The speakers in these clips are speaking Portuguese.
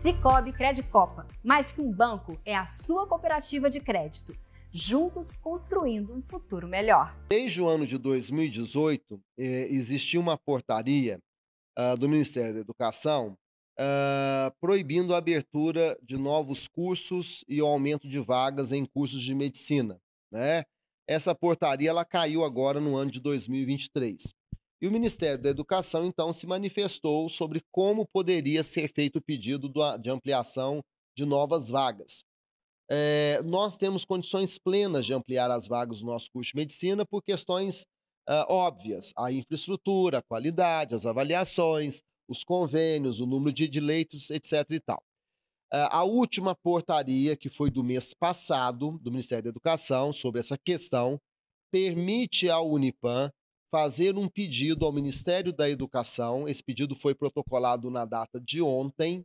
Cicobi Credicopa, mais que um banco, é a sua cooperativa de crédito, juntos construindo um futuro melhor. Desde o ano de 2018, eh, existia uma portaria uh, do Ministério da Educação uh, proibindo a abertura de novos cursos e o aumento de vagas em cursos de medicina. Né? Essa portaria ela caiu agora no ano de 2023. E o Ministério da Educação, então, se manifestou sobre como poderia ser feito o pedido de ampliação de novas vagas. É, nós temos condições plenas de ampliar as vagas do nosso curso de medicina por questões uh, óbvias: a infraestrutura, a qualidade, as avaliações, os convênios, o número de leitos, etc. e tal. Uh, a última portaria, que foi do mês passado, do Ministério da Educação, sobre essa questão, permite ao Unipam fazer um pedido ao Ministério da Educação. Esse pedido foi protocolado na data de ontem.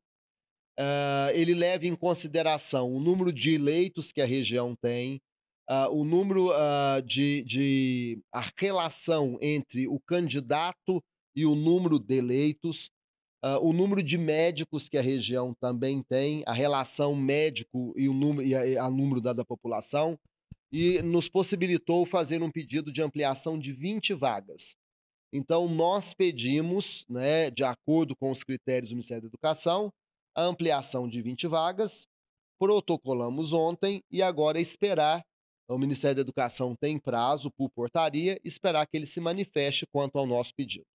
Uh, ele leva em consideração o número de eleitos que a região tem, uh, o número uh, de, de. a relação entre o candidato e o número de eleitos, Uh, o número de médicos que a região também tem, a relação médico e o número, e a, a número da, da, população, e nos possibilitou fazer um pedido de ampliação de 20 vagas. Então, nós pedimos, né, de acordo com os critérios do Ministério da Educação, a ampliação de 20 vagas, protocolamos ontem e agora esperar. O Ministério da Educação tem prazo por portaria, esperar que ele se manifeste quanto ao nosso pedido.